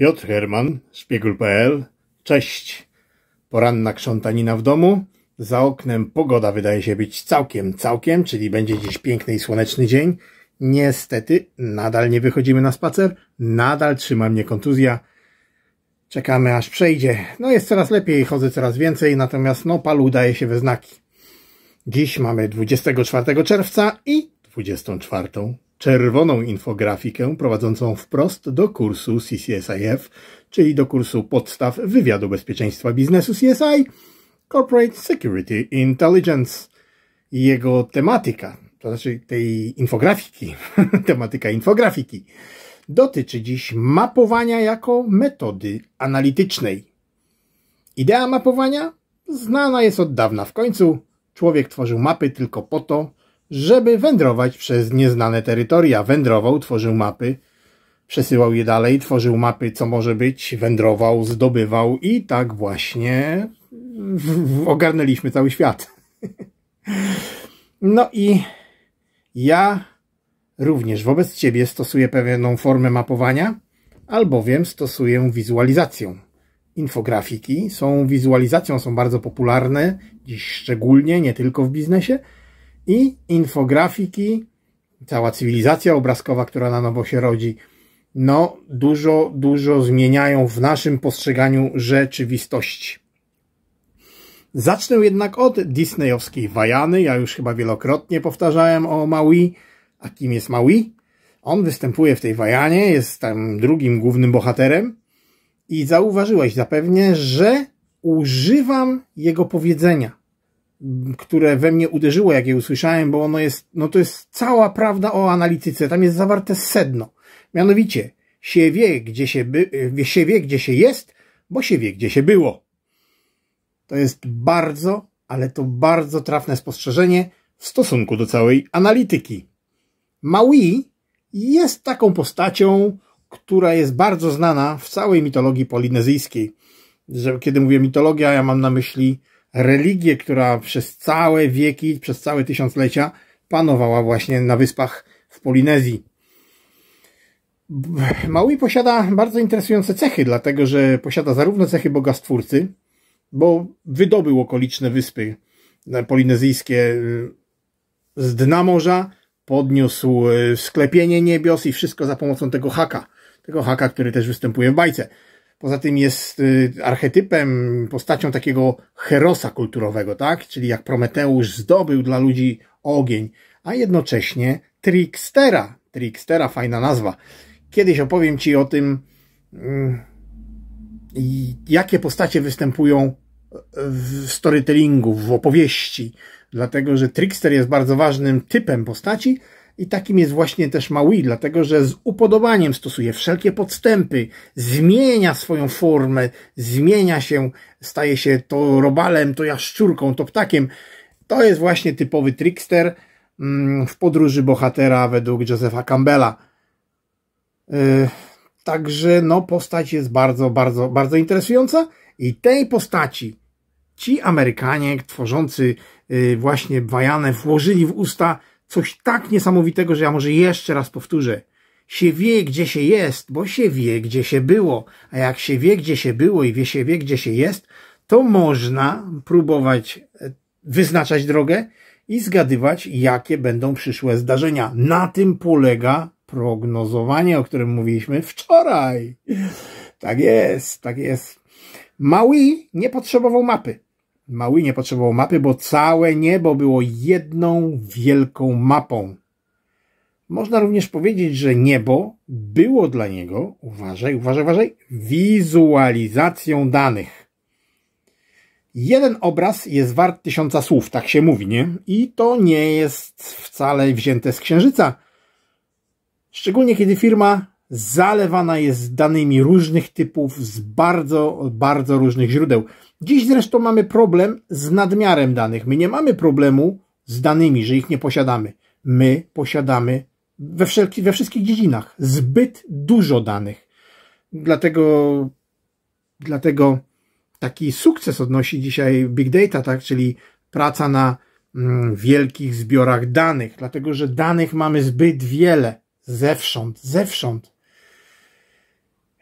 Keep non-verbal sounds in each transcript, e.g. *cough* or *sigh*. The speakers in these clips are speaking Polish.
Piotr Herman, Spiegul.pl. Cześć. Poranna krzątanina w domu. Za oknem pogoda wydaje się być całkiem, całkiem, czyli będzie dziś piękny i słoneczny dzień. Niestety nadal nie wychodzimy na spacer, nadal trzyma mnie kontuzja. Czekamy aż przejdzie. No jest coraz lepiej, chodzę coraz więcej, natomiast no palu daje się we znaki. Dziś mamy 24 czerwca i 24 czerwoną infografikę prowadzącą wprost do kursu CCSIF, czyli do kursu podstaw wywiadu bezpieczeństwa biznesu CSI Corporate Security Intelligence. Jego tematyka, to znaczy tej infografiki, *laughs* tematyka infografiki, dotyczy dziś mapowania jako metody analitycznej. Idea mapowania znana jest od dawna. W końcu człowiek tworzył mapy tylko po to, żeby wędrować przez nieznane terytoria. Wędrował, tworzył mapy, przesyłał je dalej, tworzył mapy, co może być, wędrował, zdobywał i tak właśnie ogarnęliśmy cały świat. *laughs* No i ja również wobec Ciebie stosuję pewną formę mapowania, albowiem stosuję wizualizację. Infografiki są wizualizacją, są bardzo popularne, dziś szczególnie, nie tylko w biznesie, i infografiki, cała cywilizacja obrazkowa, która na nowo się rodzi, no dużo, dużo zmieniają w naszym postrzeganiu rzeczywistości. Zacznę jednak od disneyowskiej Wajany. Ja już chyba wielokrotnie powtarzałem o Maui. A kim jest Maui? On występuje w tej Wajanie, jest tam drugim głównym bohaterem i zauważyłeś zapewnie, że używam jego powiedzenia które we mnie uderzyło, jak je usłyszałem, bo ono jest, no to jest cała prawda o analityce, tam jest zawarte sedno. Mianowicie, się wie, gdzie się, by, e, się wie, gdzie się jest, bo się wie, gdzie się było. To jest bardzo, ale to bardzo trafne spostrzeżenie w stosunku do całej analityki. Maui jest taką postacią, która jest bardzo znana w całej mitologii polinezyjskiej. Że kiedy mówię mitologia, ja mam na myśli religię, która przez całe wieki, przez całe tysiąclecia panowała właśnie na wyspach w Polinezji. Maui posiada bardzo interesujące cechy, dlatego że posiada zarówno cechy stwórcy, bo wydobył okoliczne wyspy polinezyjskie z dna morza, podniósł e, sklepienie niebios i wszystko za pomocą tego haka. Tego haka, który też występuje w bajce. Poza tym jest y, archetypem, postacią takiego herosa kulturowego, tak? Czyli jak Prometeusz zdobył dla ludzi ogień, a jednocześnie trickstera. Trickstera, fajna nazwa. Kiedyś opowiem Ci o tym, mm, jakie postacie występują e, w storytellingu, w opowieści, dlatego że trickster jest bardzo ważnym typem postaci, i takim jest właśnie też Maui, dlatego że z upodobaniem stosuje wszelkie podstępy, zmienia swoją formę, zmienia się, staje się to robalem, to jaszczurką, to ptakiem. To jest właśnie typowy trickster mm, w podróży bohatera według Josepha Campbella. Y, także no, postać jest bardzo, bardzo, bardzo interesująca i tej postaci ci Amerykanie tworzący y, właśnie Bajanę włożyli w usta coś tak niesamowitego, że ja może jeszcze raz powtórzę. Się wie, gdzie się jest, bo się wie, gdzie się było. A jak się wie, gdzie się było i wie się wie, gdzie się jest, to można próbować e, wyznaczać drogę i zgadywać, jakie będą przyszłe zdarzenia. Na tym polega prognozowanie, o którym mówiliśmy wczoraj. Tak jest, tak jest. Maui nie potrzebował mapy. Maui nie potrzebował mapy, bo całe niebo było jedną wielką mapą. Można również powiedzieć, że niebo było dla niego, uważaj, uważaj, uważaj, wizualizacją danych. Jeden obraz jest wart tysiąca słów, tak się mówi, nie? I to nie jest wcale wzięte z księżyca. Szczególnie kiedy firma zalewana jest danymi różnych typów z bardzo, bardzo różnych źródeł. Dziś zresztą mamy problem z nadmiarem danych. My nie mamy problemu z danymi, że ich nie posiadamy. My posiadamy we, wszelki, we wszystkich dziedzinach zbyt dużo danych. Dlatego, dlatego taki sukces odnosi dzisiaj big data, tak? czyli praca na mm, wielkich zbiorach danych, dlatego że danych mamy zbyt wiele zewsząd, zewsząd.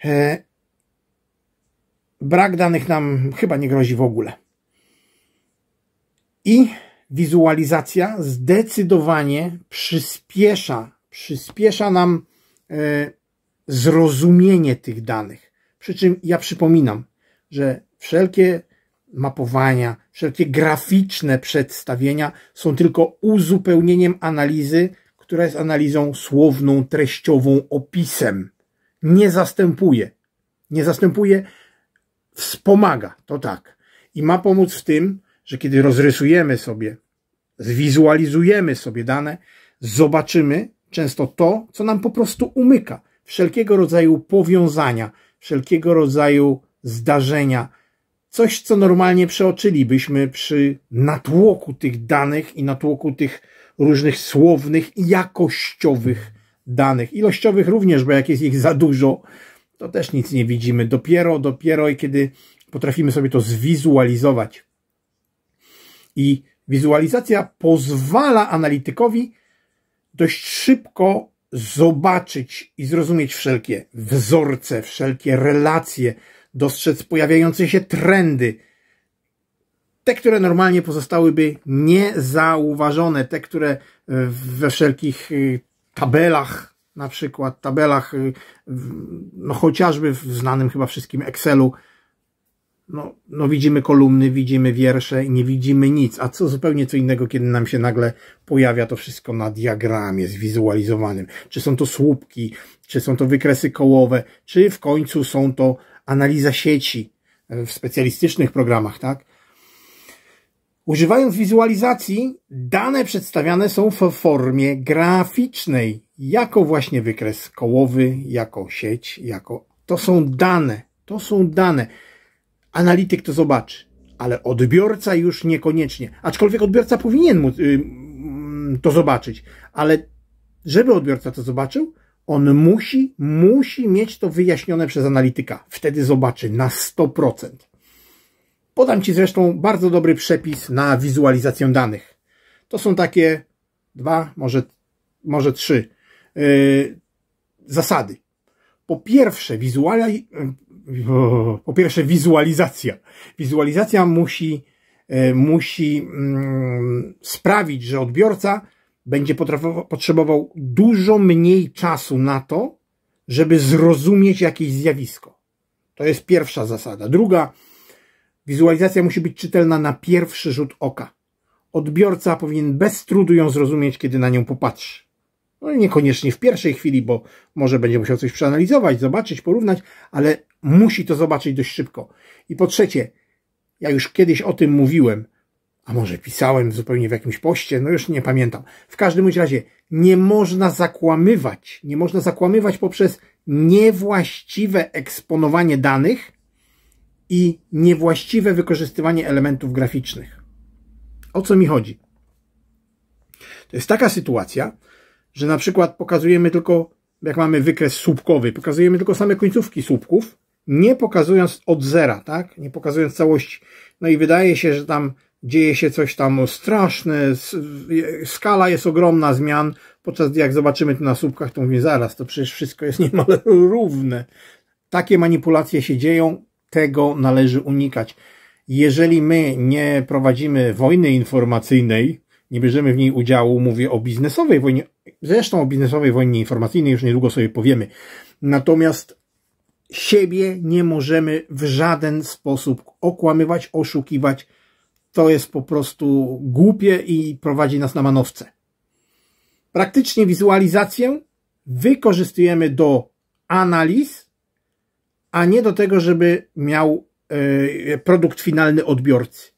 E, brak danych nam chyba nie grozi w ogóle. I wizualizacja zdecydowanie przyspiesza, przyspiesza nam e, zrozumienie tych danych. Przy czym ja przypominam, że wszelkie mapowania, wszelkie graficzne przedstawienia są tylko uzupełnieniem analizy, która jest analizą słowną, treściową, opisem nie zastępuje. Nie zastępuje, wspomaga, to tak. I ma pomóc w tym, że kiedy rozrysujemy sobie, zwizualizujemy sobie dane, zobaczymy często to, co nam po prostu umyka. Wszelkiego rodzaju powiązania, wszelkiego rodzaju zdarzenia, coś, co normalnie przeoczylibyśmy przy natłoku tych danych i natłoku tych różnych słownych i jakościowych danych. Ilościowych również, bo jak jest ich za dużo, to też nic nie widzimy. Dopiero, dopiero kiedy potrafimy sobie to zwizualizować. I wizualizacja pozwala analitykowi dość szybko zobaczyć i zrozumieć wszelkie wzorce, wszelkie relacje, dostrzec pojawiające się trendy, te, które normalnie pozostałyby niezauważone, te, które we wszelkich y, tabelach, na przykład tabelach, y, no chociażby w znanym chyba wszystkim Excelu, no, no widzimy kolumny, widzimy wiersze i nie widzimy nic, a co zupełnie co innego, kiedy nam się nagle pojawia to wszystko na diagramie zwizualizowanym. Czy są to słupki, czy są to wykresy kołowe, czy w końcu są to analiza sieci e, w specjalistycznych programach, tak? Używając wizualizacji, dane przedstawiane są w formie graficznej, jako właśnie wykres kołowy, jako sieć, jako. To są dane, to są dane. Analityk to zobaczy, ale odbiorca już niekoniecznie. Aczkolwiek odbiorca powinien mu, y, mm, to zobaczyć, ale żeby odbiorca to zobaczył, on musi, musi mieć to wyjaśnione przez analityka. Wtedy zobaczy na 100%. Podam Ci zresztą bardzo dobry przepis na wizualizację danych. To są takie dwa, może, może trzy yy, zasady. Po pierwsze, wizuali... *laughs* po pierwsze wizualizacja. Wizualizacja musi, yy, musi yy, sprawić, że odbiorca będzie potrzebował dużo mniej czasu na to, żeby zrozumieć jakieś zjawisko. To jest pierwsza zasada. Druga, Wizualizacja musi być czytelna na pierwszy rzut oka. Odbiorca powinien bez trudu ją zrozumieć, kiedy na nią popatrzy. No niekoniecznie w pierwszej chwili, bo może będzie musiał coś przeanalizować, zobaczyć, porównać, ale musi to zobaczyć dość szybko. I po trzecie, ja już kiedyś o tym mówiłem, a może pisałem zupełnie w jakimś poście, no już nie pamiętam. W każdym razie nie można zakłamywać, nie można zakłamywać poprzez niewłaściwe eksponowanie danych, i niewłaściwe wykorzystywanie elementów graficznych. O co mi chodzi? To jest taka sytuacja, że na przykład pokazujemy tylko, jak mamy wykres słupkowy, pokazujemy tylko same końcówki słupków, nie pokazując od zera, tak? Nie pokazując całości. No i wydaje się, że tam dzieje się coś tam straszne, skala jest ogromna zmian, podczas gdy jak zobaczymy to na słupkach, to mówię, zaraz, to przecież wszystko jest niemal *laughs* równe. Takie manipulacje się dzieją, tego należy unikać. Jeżeli my nie prowadzimy wojny informacyjnej, nie bierzemy w niej udziału, mówię o biznesowej wojnie, zresztą o biznesowej wojnie informacyjnej już niedługo sobie powiemy. Natomiast siebie nie możemy w żaden sposób okłamywać, oszukiwać. To jest po prostu głupie i prowadzi nas na manowce. Praktycznie wizualizację wykorzystujemy do analiz, a nie do tego, żeby miał e, produkt finalny odbiorcy.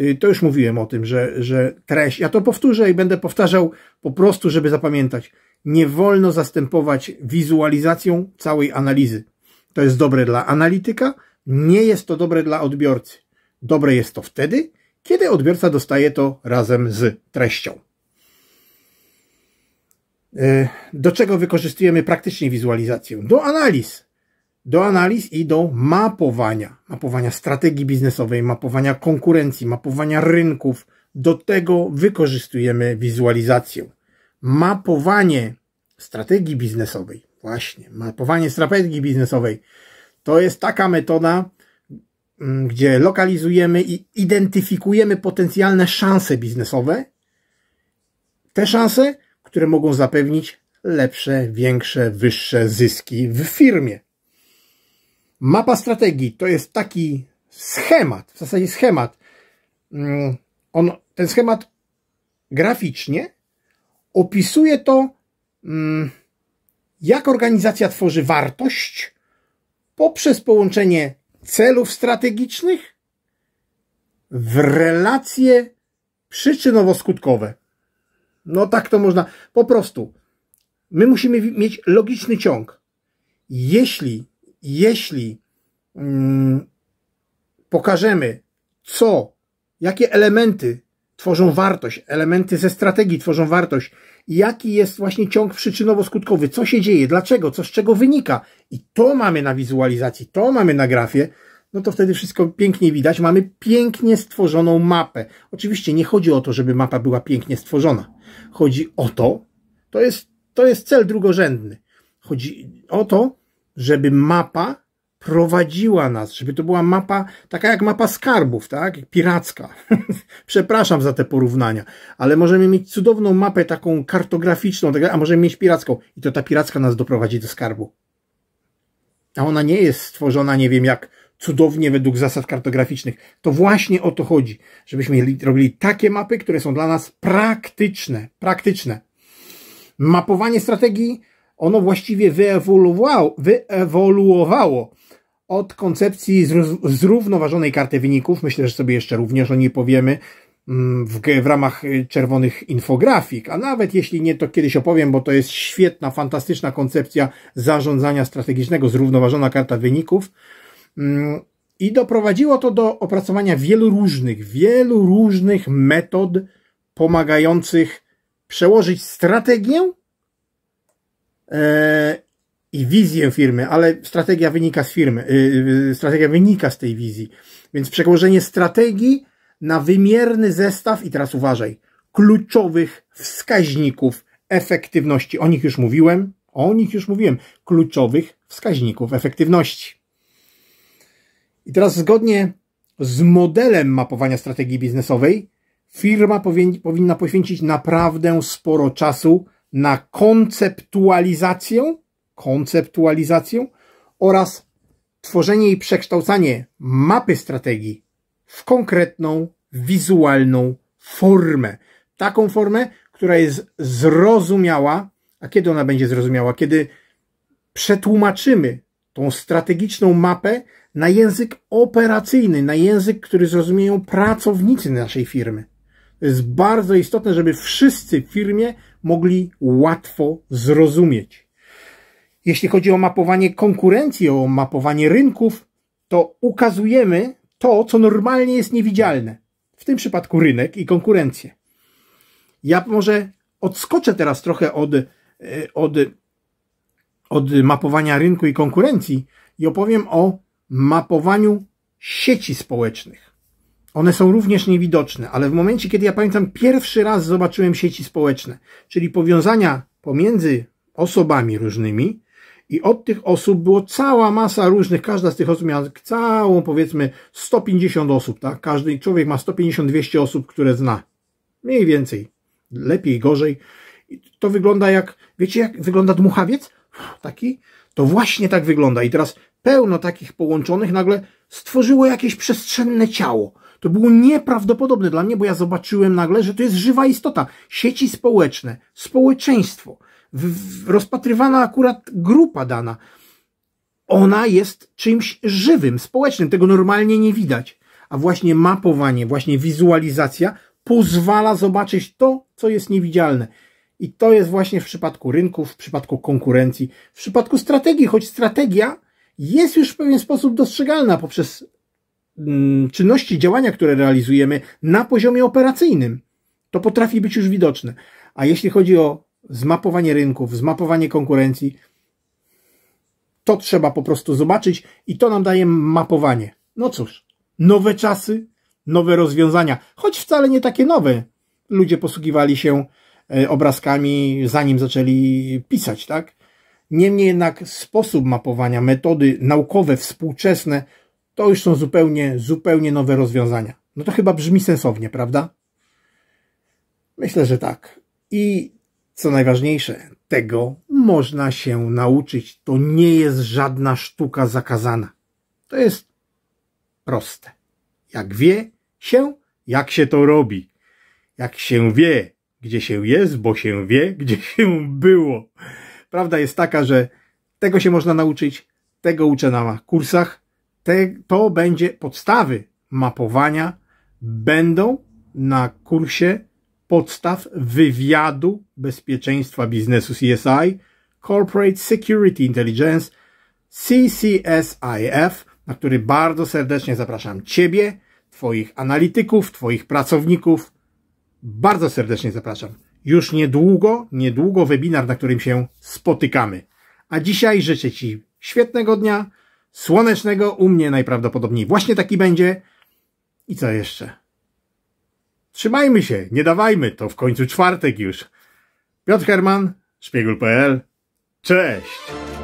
Y, to już mówiłem o tym, że, że treść, ja to powtórzę i będę powtarzał po prostu, żeby zapamiętać. Nie wolno zastępować wizualizacją całej analizy. To jest dobre dla analityka, nie jest to dobre dla odbiorcy. Dobre jest to wtedy, kiedy odbiorca dostaje to razem z treścią. Y, do czego wykorzystujemy praktycznie wizualizację? Do analiz. Do analiz i do mapowania, mapowania strategii biznesowej, mapowania konkurencji, mapowania rynków. Do tego wykorzystujemy wizualizację. Mapowanie strategii biznesowej, właśnie, mapowanie strategii biznesowej to jest taka metoda, mm, gdzie lokalizujemy i identyfikujemy potencjalne szanse biznesowe. Te szanse, które mogą zapewnić lepsze, większe, wyższe zyski w firmie. Mapa strategii to jest taki schemat, w zasadzie schemat. Mm, on, ten schemat graficznie opisuje to, mm, jak organizacja tworzy wartość poprzez połączenie celów strategicznych w relacje przyczynowo-skutkowe. No tak to można. Po prostu my musimy mieć logiczny ciąg. Jeśli jeśli mm, pokażemy, co, jakie elementy tworzą wartość, elementy ze strategii tworzą wartość, jaki jest właśnie ciąg przyczynowo-skutkowy, co się dzieje, dlaczego, co z czego wynika. I to mamy na wizualizacji, to mamy na grafie, no to wtedy wszystko pięknie widać. Mamy pięknie stworzoną mapę. Oczywiście nie chodzi o to, żeby mapa była pięknie stworzona. Chodzi o to, to jest, to jest cel drugorzędny. Chodzi o to, żeby mapa prowadziła nas, żeby to była mapa taka jak mapa skarbów, tak? Piracka. *laughs* Przepraszam za te porównania, ale możemy mieć cudowną mapę taką kartograficzną, tak a możemy mieć piracką i to ta piracka nas doprowadzi do skarbu. A ona nie jest stworzona, nie wiem jak cudownie według zasad kartograficznych. To właśnie o to chodzi, żebyśmy robili takie mapy, które są dla nas praktyczne, praktyczne. Mapowanie strategii ono właściwie wyewoluowało, wyewoluowało od koncepcji zrównoważonej karty wyników. Myślę, że sobie jeszcze również o niej powiemy mm, w, w ramach y, czerwonych infografik, a nawet jeśli nie, to kiedyś opowiem, bo to jest świetna, fantastyczna koncepcja zarządzania strategicznego, zrównoważona karta wyników. Mm, I doprowadziło to do opracowania wielu różnych, wielu różnych metod pomagających przełożyć strategię E, i wizję firmy, ale strategia wynika z firmy, y, y, strategia wynika z tej wizji. Więc przełożenie strategii na wymierny zestaw, i teraz uważaj, kluczowych wskaźników efektywności. O nich już mówiłem, o nich już mówiłem, kluczowych wskaźników efektywności. I teraz zgodnie z modelem mapowania strategii biznesowej, firma powinna poświęcić naprawdę sporo czasu na konceptualizację, konceptualizację oraz tworzenie i przekształcanie mapy strategii w konkretną, wizualną formę. Taką formę, która jest zrozumiała, a kiedy ona będzie zrozumiała? Kiedy przetłumaczymy tą strategiczną mapę na język operacyjny, na język, który zrozumieją pracownicy naszej firmy. To jest bardzo istotne, żeby wszyscy w firmie mogli łatwo zrozumieć. Jeśli chodzi o mapowanie konkurencji, o mapowanie rynków, to ukazujemy to, co normalnie jest niewidzialne. W tym przypadku rynek i konkurencję. Ja może odskoczę teraz trochę od, e, od, od mapowania rynku i konkurencji i opowiem o mapowaniu sieci społecznych. One są również niewidoczne, ale w momencie, kiedy ja pamiętam, pierwszy raz zobaczyłem sieci społeczne, czyli powiązania pomiędzy osobami różnymi, i od tych osób było cała masa różnych, każda z tych osób miała całą, powiedzmy, 150 osób, tak? Każdy człowiek ma 150-200 osób, które zna. Mniej więcej. Lepiej, gorzej. I to wygląda jak, wiecie jak wygląda dmuchawiec? Taki? To właśnie tak wygląda. I teraz pełno takich połączonych nagle stworzyło jakieś przestrzenne ciało. To było nieprawdopodobne dla mnie, bo ja zobaczyłem nagle, że to jest żywa istota. Sieci społeczne, społeczeństwo, rozpatrywana akurat grupa dana. Ona jest czymś żywym, społecznym. Tego normalnie nie widać. A właśnie mapowanie, właśnie wizualizacja pozwala zobaczyć to, co jest niewidzialne. I to jest właśnie w przypadku rynków, w przypadku konkurencji, w przypadku strategii, choć strategia jest już w pewien sposób dostrzegalna poprzez Mm, czynności, działania, które realizujemy na poziomie operacyjnym. To potrafi być już widoczne. A jeśli chodzi o zmapowanie rynków, zmapowanie konkurencji, to trzeba po prostu zobaczyć i to nam daje mapowanie. No cóż, nowe czasy, nowe rozwiązania, choć wcale nie takie nowe. Ludzie posługiwali się e, obrazkami zanim zaczęli pisać, tak? Niemniej jednak sposób mapowania, metody naukowe, współczesne to już są zupełnie, zupełnie nowe rozwiązania. No to chyba brzmi sensownie, prawda? Myślę, że tak. I co najważniejsze, tego można się nauczyć. To nie jest żadna sztuka zakazana. To jest proste. Jak wie się, jak się to robi. Jak się wie, gdzie się jest, bo się wie, gdzie się było. Prawda jest taka, że tego się można nauczyć, tego uczę na kursach, te, to będzie podstawy mapowania, będą na kursie podstaw wywiadu bezpieczeństwa biznesu CSI, Corporate Security Intelligence, CCSIF, na który bardzo serdecznie zapraszam Ciebie, Twoich analityków, Twoich pracowników. Bardzo serdecznie zapraszam. Już niedługo, niedługo webinar, na którym się spotykamy. A dzisiaj życzę Ci świetnego dnia, Słonecznego u mnie najprawdopodobniej właśnie taki będzie. I co jeszcze? Trzymajmy się, nie dawajmy, to w końcu czwartek już. Piotr Herman, Szpiegul.pl. Cześć!